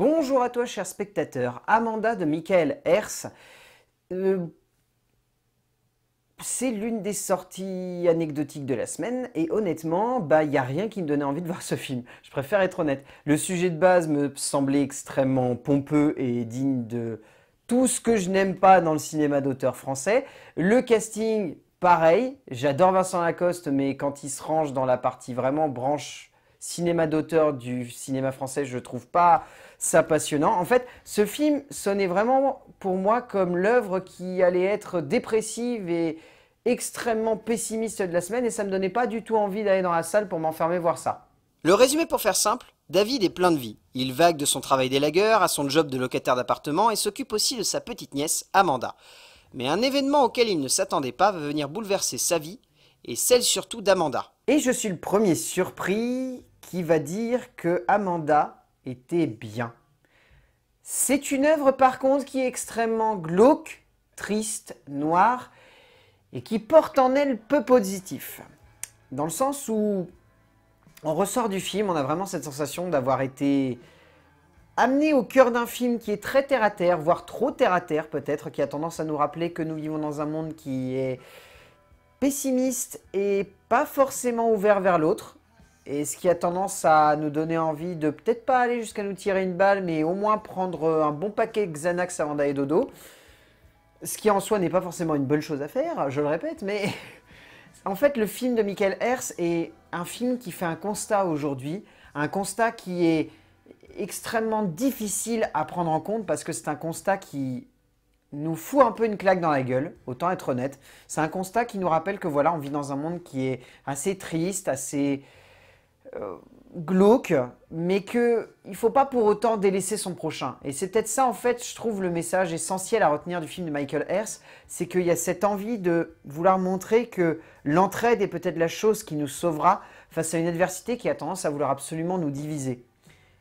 Bonjour à toi, cher spectateur. Amanda de Michael Hers. Euh, c'est l'une des sorties anecdotiques de la semaine et honnêtement, bah il n'y a rien qui me donnait envie de voir ce film. Je préfère être honnête. Le sujet de base me semblait extrêmement pompeux et digne de tout ce que je n'aime pas dans le cinéma d'auteur français. Le casting, pareil. J'adore Vincent Lacoste, mais quand il se range dans la partie vraiment branche cinéma d'auteur du cinéma français, je trouve pas ça passionnant. En fait, ce film sonnait vraiment pour moi comme l'œuvre qui allait être dépressive et extrêmement pessimiste de la semaine et ça me donnait pas du tout envie d'aller dans la salle pour m'enfermer voir ça. Le résumé pour faire simple, David est plein de vie. Il vague de son travail d'élagueur à son job de locataire d'appartement et s'occupe aussi de sa petite nièce, Amanda. Mais un événement auquel il ne s'attendait pas va venir bouleverser sa vie et celle surtout d'Amanda. Et je suis le premier surpris qui va dire que Amanda était bien. C'est une œuvre par contre qui est extrêmement glauque, triste, noire, et qui porte en elle peu positif. Dans le sens où on ressort du film, on a vraiment cette sensation d'avoir été amené au cœur d'un film qui est très terre-à-terre, voire trop terre-à-terre peut-être, qui a tendance à nous rappeler que nous vivons dans un monde qui est pessimiste et pas forcément ouvert vers l'autre, et ce qui a tendance à nous donner envie de peut-être pas aller jusqu'à nous tirer une balle, mais au moins prendre euh, un bon paquet Xanax avant d'aller dodo. Ce qui en soi n'est pas forcément une bonne chose à faire, je le répète, mais en fait le film de Michael Hers est un film qui fait un constat aujourd'hui, un constat qui est extrêmement difficile à prendre en compte parce que c'est un constat qui nous fout un peu une claque dans la gueule, autant être honnête. C'est un constat qui nous rappelle que voilà, on vit dans un monde qui est assez triste, assez euh, glauque, mais qu'il ne faut pas pour autant délaisser son prochain. Et c'est peut-être ça, en fait, je trouve le message essentiel à retenir du film de Michael Hirst, c'est qu'il y a cette envie de vouloir montrer que l'entraide est peut-être la chose qui nous sauvera face à une adversité qui a tendance à vouloir absolument nous diviser.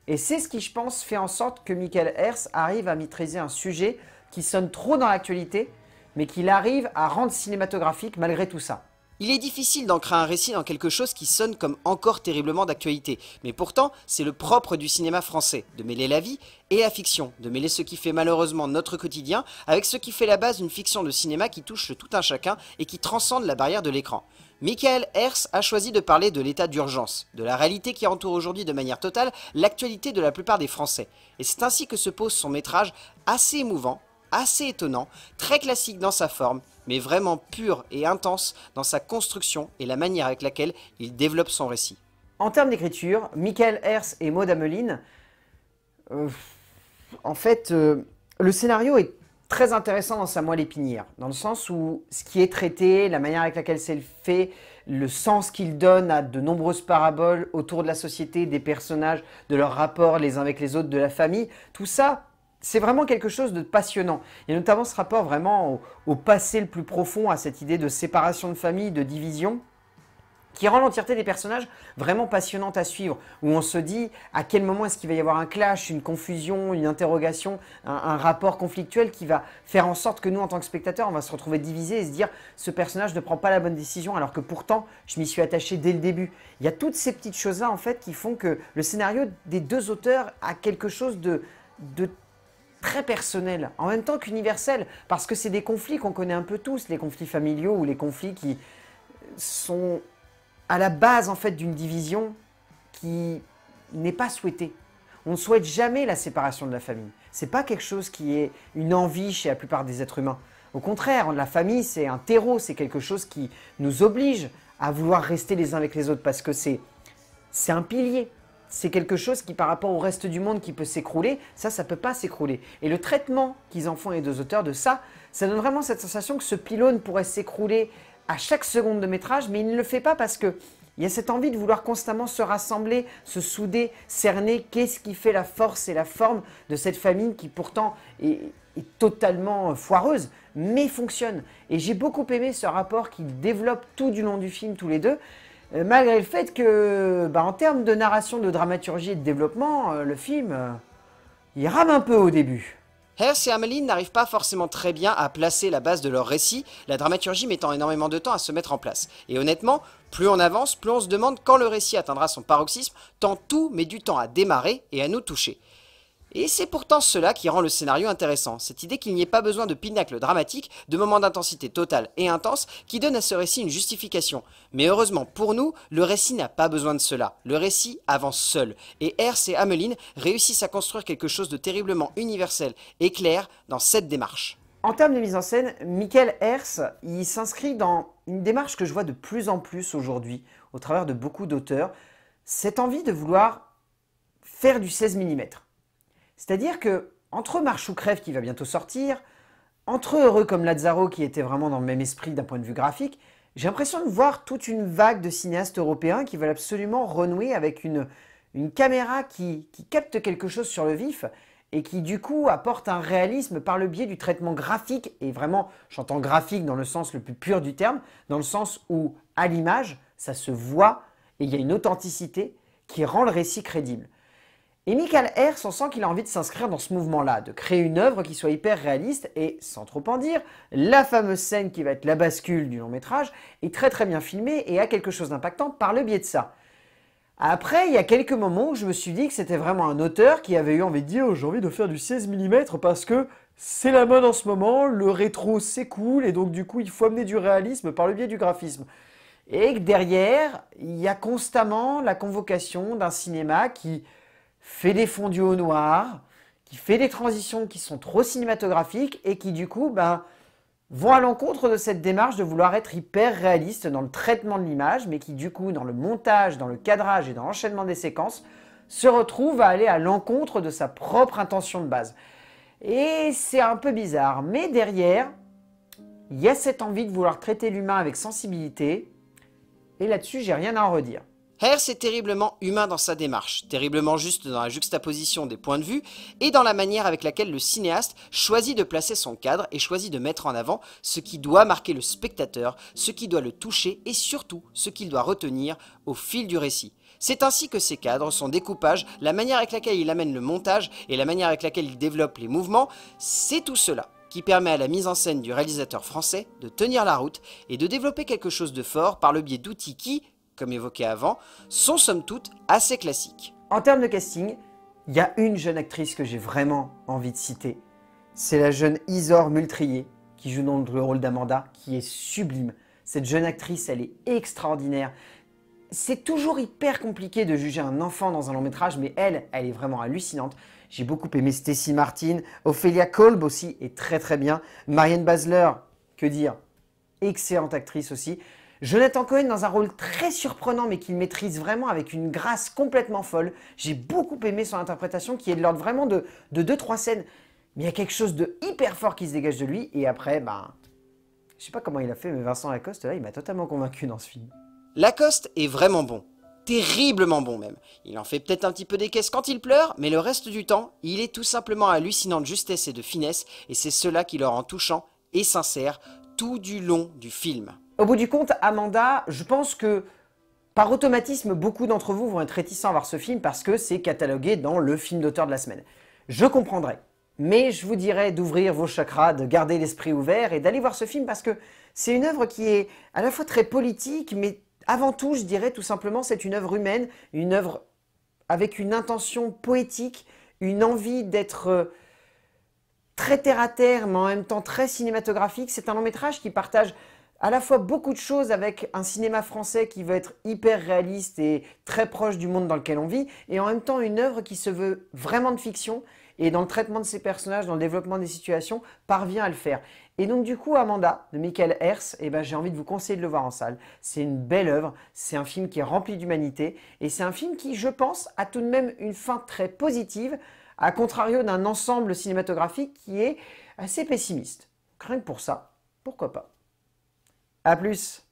Et c'est ce qui, je pense, fait en sorte que Michael Hirst arrive à maîtriser un sujet qui sonne trop dans l'actualité, mais qu'il arrive à rendre cinématographique malgré tout ça. Il est difficile d'ancrer un récit dans quelque chose qui sonne comme encore terriblement d'actualité, mais pourtant c'est le propre du cinéma français, de mêler la vie et la fiction, de mêler ce qui fait malheureusement notre quotidien avec ce qui fait la base d'une fiction de cinéma qui touche tout un chacun et qui transcende la barrière de l'écran. Michael Hers a choisi de parler de l'état d'urgence, de la réalité qui entoure aujourd'hui de manière totale l'actualité de la plupart des Français. Et c'est ainsi que se pose son métrage assez émouvant, assez étonnant, très classique dans sa forme, mais vraiment pur et intense dans sa construction et la manière avec laquelle il développe son récit. En termes d'écriture, Michael Hers et Maud Ameline, euh, en fait, euh, le scénario est très intéressant dans sa moelle épinière, dans le sens où ce qui est traité, la manière avec laquelle c'est fait, le sens qu'il donne à de nombreuses paraboles autour de la société, des personnages, de leurs rapports les uns avec les autres, de la famille, tout ça c'est vraiment quelque chose de passionnant. Il notamment ce rapport vraiment au, passé le plus profond, à cette idée de séparation de famille, de division, qui rend l'entièreté des personnages vraiment passionnante à suivre, où on se dit à quel moment est-ce qu'il va y avoir un clash, une confusion, une interrogation, un, rapport conflictuel qui va faire en sorte que nous, en tant que spectateurs, on va se retrouver divisés et se dire ce personnage ne prend pas la bonne décision, alors que pourtant, je m'y suis attaché dès le début. Il y a toutes ces petites choses-là, en fait, qui font que le scénario des deux auteurs a quelque chose de, de très personnel, en même temps qu'universel, parce que c'est des conflits qu'on connaît un peu tous, les conflits familiaux ou les conflits qui sont à la base en fait d'une division qui n'est pas souhaitée. On ne souhaite jamais la séparation de la famille. C'est pas quelque chose qui est une envie chez la plupart des êtres humains. Au contraire, la famille, c'est un terreau, c'est quelque chose qui nous oblige à vouloir rester les uns avec les autres parce que c'est un pilier c'est quelque chose qui, par rapport au reste du monde, qui peut s'écrouler. Ça, ça ne peut pas s'écrouler. Et le traitement qu'ils en font, les deux auteurs, de ça, ça donne vraiment cette sensation que ce pylône pourrait s'écrouler à chaque seconde de métrage, mais il ne le fait pas parce que il y a cette envie de vouloir constamment se rassembler, se souder, cerner qu'est-ce qui fait la force et la forme de cette famille qui pourtant est, est totalement euh, foireuse, mais fonctionne. Et j'ai beaucoup aimé ce rapport qu'ils développent tout du long du film, tous les deux. Euh, malgré le fait que, bah, en termes de narration, de dramaturgie et de développement, euh, le film, euh, il rame un peu au début. Hess eh, et Ameline n'arrivent pas forcément très bien à placer la base de leur récit, la dramaturgie mettant énormément de temps à se mettre en place. Et honnêtement, plus on avance, plus on se demande quand le récit atteindra son paroxysme, tant tout met du temps à démarrer et à nous toucher. Et c'est pourtant cela qui rend le scénario intéressant, cette idée qu'il n'y ait pas besoin de pinacle dramatique, de moments d'intensité totale et intense qui donne à ce récit une justification. Mais heureusement pour nous, le récit n'a pas besoin de cela. Le récit avance seul, et Hers et Ameline réussissent à construire quelque chose de terriblement universel et clair dans cette démarche. En termes de mise en scène, Michael Hers, il s'inscrit dans une démarche que je vois de plus en plus aujourd'hui, au travers de beaucoup d'auteurs, cette envie de vouloir faire du 16 mm. C'est-à-dire que entre Marche ou Crève qui va bientôt sortir, entre Heureux comme Lazzaro qui était vraiment dans le même esprit d'un point de vue graphique, j'ai l'impression de voir toute une vague de cinéastes européens qui veulent absolument renouer avec une, une caméra qui, qui capte quelque chose sur le vif et qui du coup apporte un réalisme par le biais du traitement graphique, et vraiment j'entends graphique dans le sens le plus pur du terme, dans le sens où à l'image, ça se voit et il y a une authenticité qui rend le récit crédible. Et Michael R. s'en sent qu'il a envie de s'inscrire dans ce mouvement-là, de créer une œuvre qui soit hyper réaliste et, sans trop en dire, la fameuse scène qui va être la bascule du long métrage est très très bien filmée et a quelque chose d'impactant par le biais de ça. Après, il y a quelques moments où je me suis dit que c'était vraiment un auteur qui avait eu envie de dire j'ai envie de faire du 16 mm parce que c'est la mode en ce moment, le rétro c'est cool et donc du coup il faut amener du réalisme par le biais du graphisme. Et que derrière, il y a constamment la convocation d'un cinéma qui, fait des fondus au noir, qui fait des transitions qui sont trop cinématographiques et qui du coup ben, vont à l'encontre de cette démarche de vouloir être hyper réaliste dans le traitement de l'image, mais qui du coup dans le montage, dans le cadrage et dans l'enchaînement des séquences, se retrouve à aller à l'encontre de sa propre intention de base. Et c'est un peu bizarre, mais derrière, il y a cette envie de vouloir traiter l'humain avec sensibilité, et là-dessus, j'ai rien à en redire. Hers est terriblement humain dans sa démarche, terriblement juste dans la juxtaposition des points de vue et dans la manière avec laquelle le cinéaste choisit de placer son cadre et choisit de mettre en avant ce qui doit marquer le spectateur, ce qui doit le toucher et surtout ce qu'il doit retenir au fil du récit. C'est ainsi que ses cadres, son découpage, la manière avec laquelle il amène le montage et la manière avec laquelle il développe les mouvements, c'est tout cela qui permet à la mise en scène du réalisateur français de tenir la route et de développer quelque chose de fort par le biais d'outils qui, comme évoqué avant, sont somme toute assez classiques. En termes de casting, il y a une jeune actrice que j'ai vraiment envie de citer. C'est la jeune Isor Multrier, qui joue le rôle d'Amanda, qui est sublime. Cette jeune actrice, elle est extraordinaire. C'est toujours hyper compliqué de juger un enfant dans un long métrage, mais elle, elle est vraiment hallucinante. J'ai beaucoup aimé Stacy Martin. Ophelia Kolb aussi est très très bien. Marianne Basler, que dire Excellente actrice aussi. Jonathan Cohen dans un rôle très surprenant mais qu'il maîtrise vraiment avec une grâce complètement folle. J'ai beaucoup aimé son interprétation qui est de l'ordre vraiment de deux trois scènes. Mais il y a quelque chose de hyper fort qui se dégage de lui et après, ben... Je sais pas comment il a fait mais Vincent Lacoste là il m'a totalement convaincu dans ce film. Lacoste est vraiment bon. Terriblement bon même. Il en fait peut-être un petit peu des caisses quand il pleure, mais le reste du temps, il est tout simplement hallucinant de justesse et de finesse, et c'est cela qui le rend touchant et sincère tout du long du film. Au bout du compte, Amanda, je pense que par automatisme, beaucoup d'entre vous vont être réticents à voir ce film parce que c'est catalogué dans le film d'auteur de la semaine. Je comprendrai. Mais je vous dirais d'ouvrir vos chakras, de garder l'esprit ouvert et d'aller voir ce film parce que c'est une œuvre qui est à la fois très politique, mais avant tout, je dirais tout simplement, c'est une œuvre humaine, une œuvre avec une intention poétique, une envie d'être euh, très terre à terre, mais en même temps très cinématographique. C'est un long métrage qui partage à la fois beaucoup de choses avec un cinéma français qui veut être hyper réaliste et très proche du monde dans lequel on vit, et en même temps une œuvre qui se veut vraiment de fiction et dans le traitement de ses personnages, dans le développement des situations, parvient à le faire. Et donc du coup, Amanda, de Michael Hers, eh ben, j'ai envie de vous conseiller de le voir en salle. C'est une belle œuvre, c'est un film qui est rempli d'humanité, et c'est un film qui, je pense, a tout de même une fin très positive, à contrario d'un ensemble cinématographique qui est assez pessimiste. Rien pour ça, pourquoi pas à plus